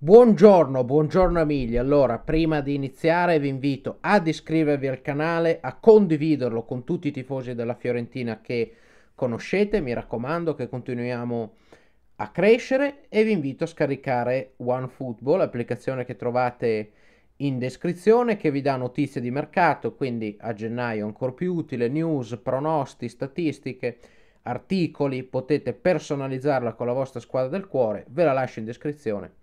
Buongiorno, buongiorno amici. Allora, prima di iniziare vi invito ad iscrivervi al canale, a condividerlo con tutti i tifosi della Fiorentina che conoscete, mi raccomando che continuiamo a crescere e vi invito a scaricare OneFootball, applicazione che trovate in descrizione che vi dà notizie di mercato, quindi a gennaio ancora più utile, news, pronosti, statistiche, articoli, potete personalizzarla con la vostra squadra del cuore, ve la lascio in descrizione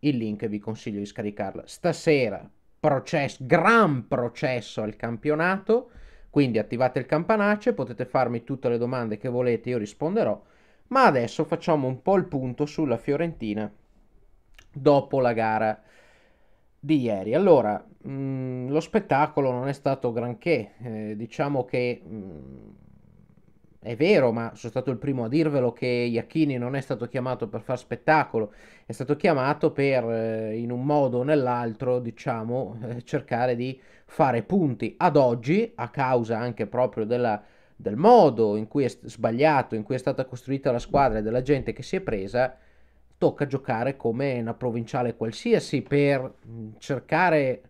il link vi consiglio di scaricarla. Stasera processo, gran processo al campionato, quindi attivate il campanaccio, potete farmi tutte le domande che volete, io risponderò. Ma adesso facciamo un po' il punto sulla Fiorentina dopo la gara di ieri. Allora, mh, mm, lo spettacolo non è stato granché, eh, diciamo che mh, mm, è vero, ma sono stato il primo a dirvelo che Iacchini non è stato chiamato per far spettacolo, è stato chiamato per eh, in un modo o nell'altro, diciamo, eh, cercare di fare punti ad oggi a causa anche proprio della, del modo in cui è sbagliato, in cui è stata costruita la squadra e della gente che si è presa. Tocca giocare come una provinciale qualsiasi per mm, cercare,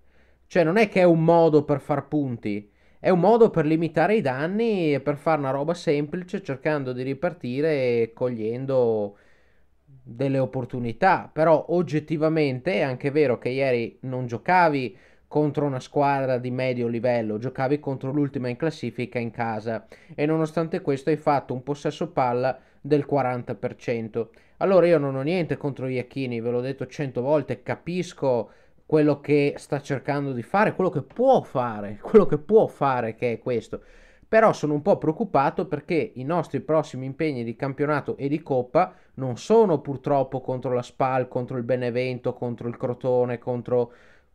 cioè non è che è un modo per far punti è un modo per limitare i danni e per fare una roba semplice cercando di ripartire cogliendo delle opportunità. Però oggettivamente è anche vero che ieri non giocavi contro una squadra di medio livello, giocavi contro l'ultima in classifica in casa e nonostante questo hai fatto un possesso palla del 40%. Allora io non ho niente contro Iacchini, ve l'ho detto cento volte, capisco quello che sta cercando di fare, quello che può fare, quello che può fare che è questo. Però sono un po' preoccupato perché i nostri prossimi impegni di campionato e di coppa non sono purtroppo contro la Spal, contro il Benevento, contro il Crotone, contro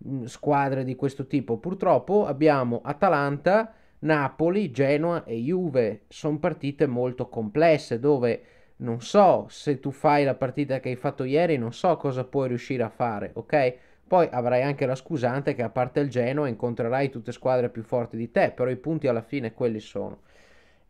mm, squadre di questo tipo. Purtroppo abbiamo Atalanta, Napoli, Genoa e Juve. Sono partite molto complesse dove non so se tu fai la partita che hai fatto ieri, non so cosa puoi riuscire a fare, ok? Poi avrai anche la scusante che a parte il Genoa incontrerai tutte squadre più forti di te, però i punti alla fine quelli sono.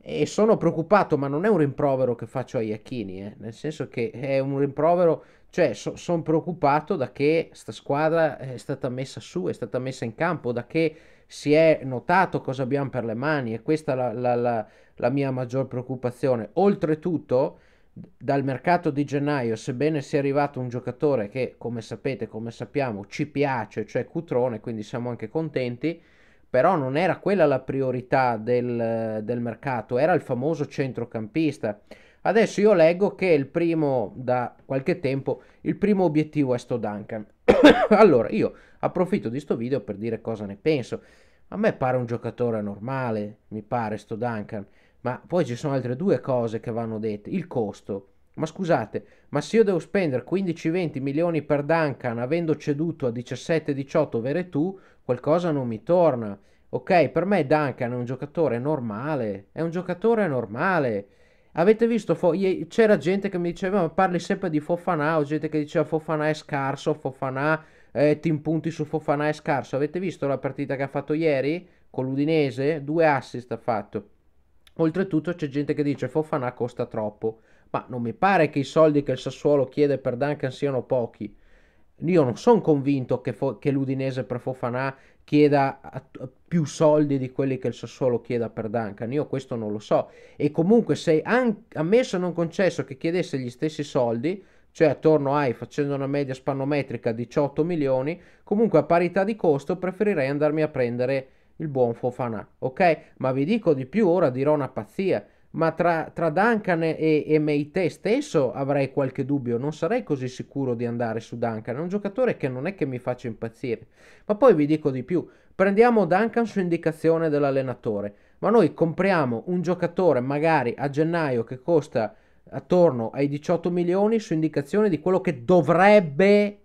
E sono preoccupato, ma non è un rimprovero che faccio a Iacchini, eh? nel senso che è un rimprovero, cioè so, sono preoccupato da che sta squadra è stata messa su, è stata messa in campo, da che si è notato cosa abbiamo per le mani e questa è la, la, la, la mia maggior preoccupazione. Oltretutto dal mercato di gennaio, sebbene sia arrivato un giocatore che, come sapete, come sappiamo, ci piace, cioè Cutrone, quindi siamo anche contenti, però non era quella la priorità del, del mercato, era il famoso centrocampista. Adesso io leggo che il primo, da qualche tempo, il primo obiettivo è sto Duncan. allora, io approfitto di sto video per dire cosa ne penso. A me pare un giocatore normale, mi pare sto Duncan ma poi ci sono altre due cose che vanno dette. Il costo. Ma scusate, ma se io devo spendere 15-20 milioni per Duncan avendo ceduto a 17-18 vere tu, qualcosa non mi torna. Ok, per me Duncan è un giocatore normale, è un giocatore normale. Avete visto, c'era gente che mi diceva, ma parli sempre di Fofana, o gente che diceva Fofana è scarso, Fofana, eh, ti impunti su Fofana è scarso. Avete visto la partita che ha fatto ieri con l'Udinese? Due assist ha fatto. Oltretutto c'è gente che dice Fofana costa troppo, ma non mi pare che i soldi che il Sassuolo chiede per Duncan siano pochi. Io non sono convinto che, fo- che, l'Udinese per Fofana chieda a- a più soldi di quelli che il Sassuolo chieda per Duncan, io questo non lo so. E comunque se an- ammesso non concesso che chiedesse gli stessi soldi, cioè attorno ai, facendo una media spannometrica, 18 milioni, comunque a parità di costo preferirei andarmi a prendere il buon Fofanà, ok? Ma vi dico di più, ora dirò una pazzia, ma tra, tra Duncan e, e Meite stesso avrei qualche dubbio, non sarei così sicuro di andare su Duncan, è un giocatore che non è che mi faccia impazzire. Ma poi vi dico di più, prendiamo Duncan su indicazione dell'allenatore, ma noi compriamo un giocatore magari a gennaio che costa attorno ai 18 milioni su indicazione di quello che dovrebbe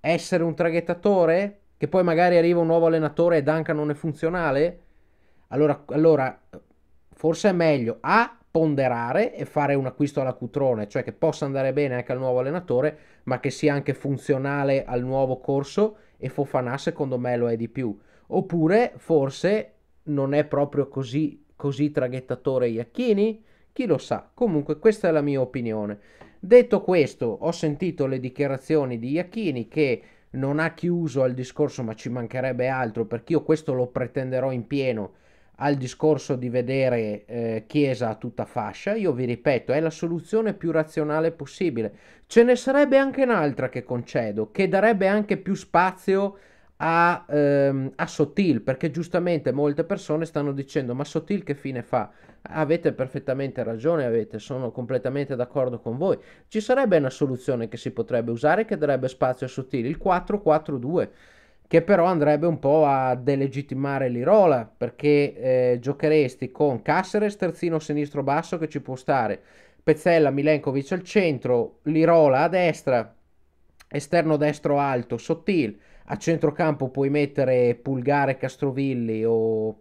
essere un traghettatore? Che poi magari arriva un nuovo allenatore e Duncan non è funzionale? Allora, allora forse è meglio A ponderare e fare un acquisto alla cutrone, cioè che possa andare bene anche al nuovo allenatore, ma che sia anche funzionale al nuovo corso e Fofanà secondo me lo è di più. Oppure forse non è proprio così, così traghettatore Iacchini, chi lo sa. Comunque questa è la mia opinione. Detto questo, ho sentito le dichiarazioni di Iacchini che non ha chiuso al discorso, ma ci mancherebbe altro, perché io questo lo pretenderò in pieno al discorso di vedere eh, Chiesa a tutta fascia, io vi ripeto, è la soluzione più razionale possibile. Ce ne sarebbe anche un'altra che concedo, che darebbe anche più spazio a, ehm, a Sottil, perché giustamente molte persone stanno dicendo ma Sottil che fine fa? Avete perfettamente ragione, avete, sono completamente d'accordo con voi. Ci sarebbe una soluzione che si potrebbe usare che darebbe spazio a Sottil, il 4-4-2 che però andrebbe un po' a delegittimare l'Irola perché eh, giocheresti con Caceres, terzino sinistro basso che ci può stare, Pezzella, Milenkovic al centro, l'Irola a destra, esterno destro alto, Sottil, a centrocampo puoi mettere Pulgare e Castrovilli o...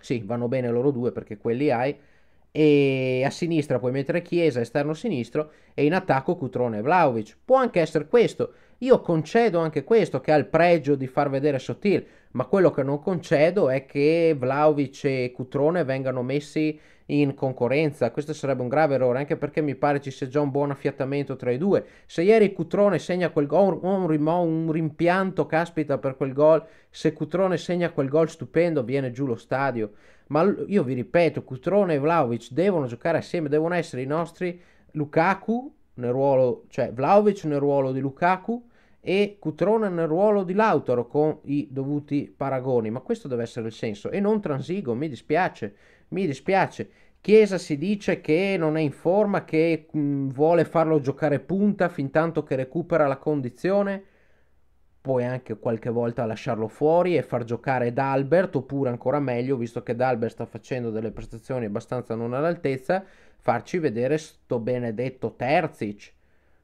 Sì, vanno bene loro due perché quelli hai. E a sinistra puoi mettere Chiesa, esterno sinistro, e in attacco Cutrone e Vlaovic. Può anche essere questo. Io concedo anche questo che ha il pregio di far vedere sottile, ma quello che non concedo è che Vlaovic e Cutrone vengano messi in concorrenza. Questo sarebbe un grave errore, anche perché mi pare ci sia già un buon affiatamento tra i due. Se ieri Cutrone segna quel gol, un, rim- un rimpianto caspita per quel gol. Se Cutrone segna quel gol stupendo, viene giù lo stadio. Ma io vi ripeto, Cutrone e Vlaovic devono giocare assieme, devono essere i nostri Lukaku nel ruolo, cioè Vlaovic nel ruolo di Lukaku e Cutrone nel ruolo di Lautaro con i dovuti paragoni, ma questo deve essere il senso e non Transigo, mi dispiace, mi dispiace. Chiesa si dice che non è in forma, che mh, mm, vuole farlo giocare punta fin tanto che recupera la condizione, poi anche qualche volta lasciarlo fuori e far giocare D'Albert, oppure ancora meglio, visto che D'Albert sta facendo delle prestazioni abbastanza non all'altezza, farci vedere sto benedetto Terzic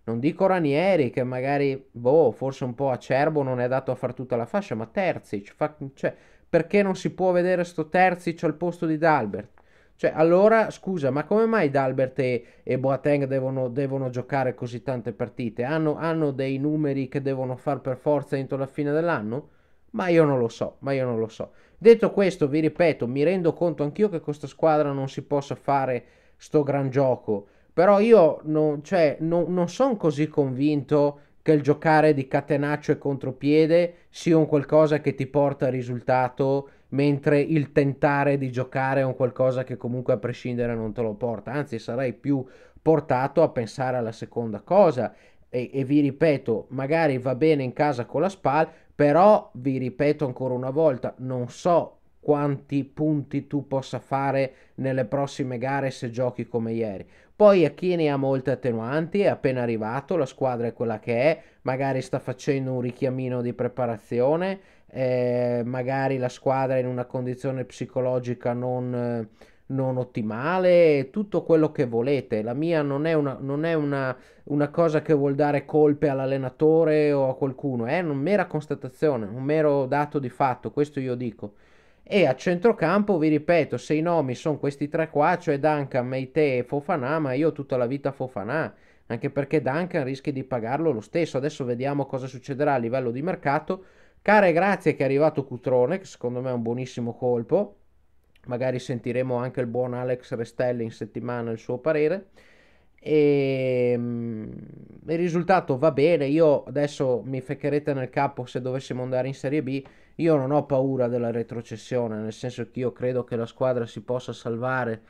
non dico Ranieri che magari, boh, forse un po' acerbo non è adatto a fare tutta la fascia, ma Terzic, fa, cioè, perché non si può vedere sto Terzic al posto di Dalbert? Cioè, allora, scusa, ma come mai Dalbert e, e Boateng devono, devono, giocare così tante partite? Hanno, hanno dei numeri che devono fare per forza entro la fine dell'anno? Ma io non lo so, ma io non lo so. Detto questo, vi ripeto, mi rendo conto anch'io che con questa squadra non si possa fare sto gran gioco però io cioè, non, cioè, non, non sono così convinto che il giocare di catenaccio e contropiede sia un qualcosa che ti porta a risultato, mentre il tentare di giocare è un qualcosa che comunque a prescindere non te lo porta. Anzi, sarei più portato a pensare alla seconda cosa. E, e, vi ripeto, magari va bene in casa con la SPAL, però vi ripeto ancora una volta, non so quanti punti tu possa fare nelle prossime gare se giochi come ieri. Poi Achene ha molte attenuanti, è appena arrivato, la squadra è quella che è, magari sta facendo un richiamino di preparazione, eh, magari la squadra è in una condizione psicologica non, non, ottimale, tutto quello che volete. La mia non è, una, non è una, una, cosa che vuol dare colpe all'allenatore o a qualcuno, è una mera constatazione, un mero dato di fatto, questo io dico. E a centrocampo, vi ripeto, se i nomi sono questi tre qua, cioè Duncan, Meite e Fofanà, ma io tutta la vita Fofanà, anche perché Duncan rischia di pagarlo lo stesso. Adesso vediamo cosa succederà a livello di mercato. Care grazie che è arrivato Cutrone, che secondo me è un buonissimo colpo. Magari sentiremo anche il buon Alex Restelli in settimana il suo parere. E ehm, il risultato va bene. Io adesso mi feccherete nel capo se dovessimo andare in Serie B io non ho paura della retrocessione, nel senso che io credo che la squadra si possa salvare,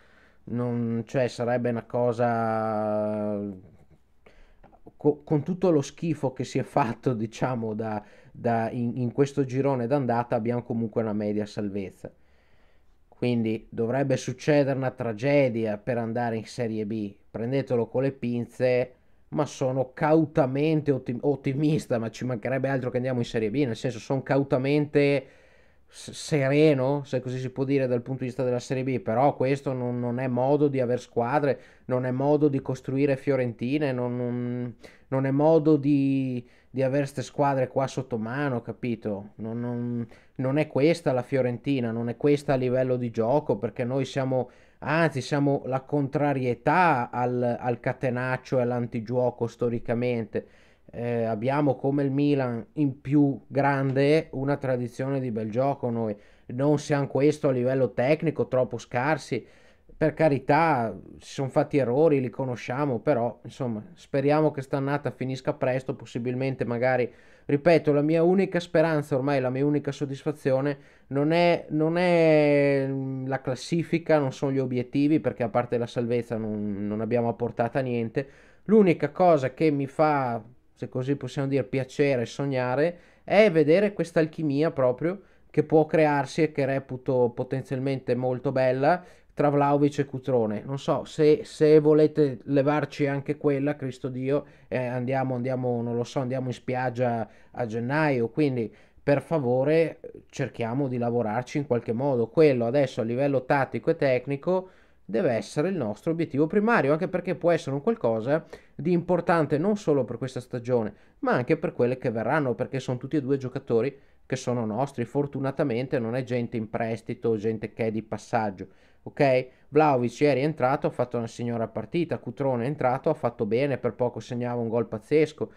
non, cioè sarebbe una cosa co- con tutto lo schifo che si è fatto, diciamo, da, da in, in questo girone d'andata abbiamo comunque una media salvezza. Quindi dovrebbe succedere una tragedia per andare in Serie B. Prendetelo con le pinze ma sono cautamente ottim- ottimista, ma ci mancherebbe altro che andiamo in Serie B, nel senso sono cautamente sereno, se così si può dire dal punto di vista della Serie B, però questo non, non è modo di avere squadre, non è modo di costruire fiorentine, non, non, non è modo di, di avere queste squadre qua sotto mano, capito? Non, è questa la Fiorentina, non è questa a livello di gioco, perché noi siamo anzi siamo la contrarietà al, al catenaccio e all'antigioco storicamente. Eh, abbiamo come il Milan in più grande una tradizione di bel gioco noi non siamo questo a livello tecnico troppo scarsi per carità si sono fatti errori li conosciamo però insomma speriamo che st'annata finisca presto possibilmente magari ripeto, la mia unica speranza, ormai la mia unica soddisfazione, non è, non è mm, la classifica, non sono gli obiettivi, perché a parte la salvezza non, non abbiamo apportato niente. L'unica cosa che mi fa, se così possiamo dire, piacere e sognare è vedere questa alchimia proprio che può crearsi e che reputo potenzialmente molto bella tra Vlaovic e Cutrone. Non so se, se volete levarci anche quella, Cristo Dio, eh, andiamo, andiamo, non lo so, andiamo in spiaggia a gennaio. Quindi per favore cerchiamo di lavorarci in qualche modo. Quello adesso a livello tattico e tecnico deve essere il nostro obiettivo primario, anche perché può essere un qualcosa di importante non solo per questa stagione, ma anche per quelle che verranno, perché sono tutti e due giocatori che sono nostri. Fortunatamente non è gente in prestito, gente che è di passaggio. Ok? Vlaovic ieri è entrato, ha fatto una signora partita, Cutrone è entrato, ha fatto bene, per poco segnava un gol pazzesco.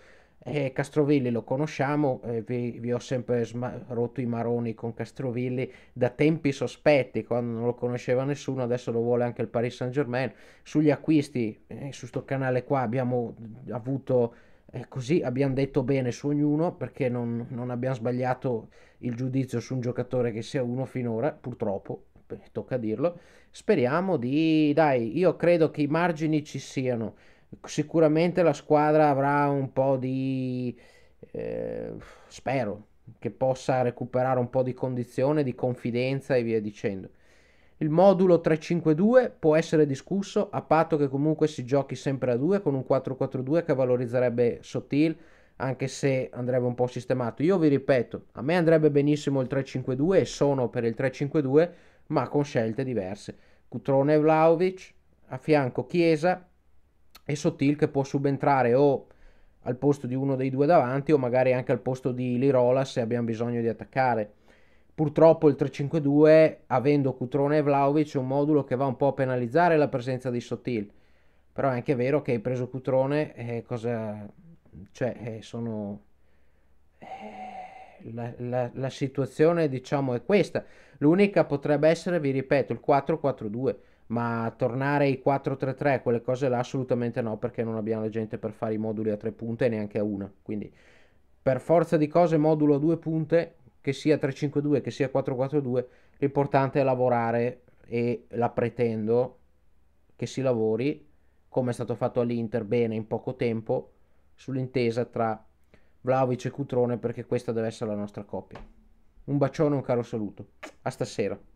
E Castrovilli lo conosciamo, eh, vi, vi, ho sempre sma- rotto i maroni con Castrovilli da tempi sospetti, quando non lo conosceva nessuno, adesso lo vuole anche il Paris Saint Germain. Sugli acquisti, eh, su questo canale qua abbiamo avuto e così abbiamo detto bene su ognuno perché non, non abbiamo sbagliato il giudizio su un giocatore che sia uno finora, purtroppo, tocca dirlo. Speriamo di... Dai, io credo che i margini ci siano. Sicuramente la squadra avrà un po' di... Eh, spero che possa recuperare un po' di condizione, di confidenza e via dicendo. Il modulo 352 può essere discusso a patto che comunque si giochi sempre a 2 con un 4-4-2 che valorizzerebbe Sotil anche se andrebbe un po' sistemato. Io vi ripeto, a me andrebbe benissimo il 352 e sono per il 352 ma con scelte diverse. Cutrone e Vlaovic, a fianco Chiesa e Sotil che può subentrare o al posto di uno dei due davanti o magari anche al posto di Lirola se abbiamo bisogno di attaccare. Purtroppo il 352, avendo Cutrone e Vlaovic, è un modulo che va un po' a penalizzare la presenza di Sottil. Però è anche vero che hai preso Cutrone, eh, cosa... cioè, eh, sono... Eh, la, la, la, situazione, diciamo, è questa. L'unica potrebbe essere, vi ripeto, il 4-4-2, ma tornare ai 4-3-3, quelle cose là, assolutamente no, perché non abbiamo la gente per fare i moduli a tre punte neanche a una. Quindi, per forza di cose, modulo a due punte che sia 352, che sia 442, l'importante è lavorare e la pretendo che si lavori, come è stato fatto all'Inter, bene in poco tempo, sull'intesa tra Vlaovic e Cutrone perché questa deve essere la nostra coppia. Un bacione, un caro saluto. A stasera.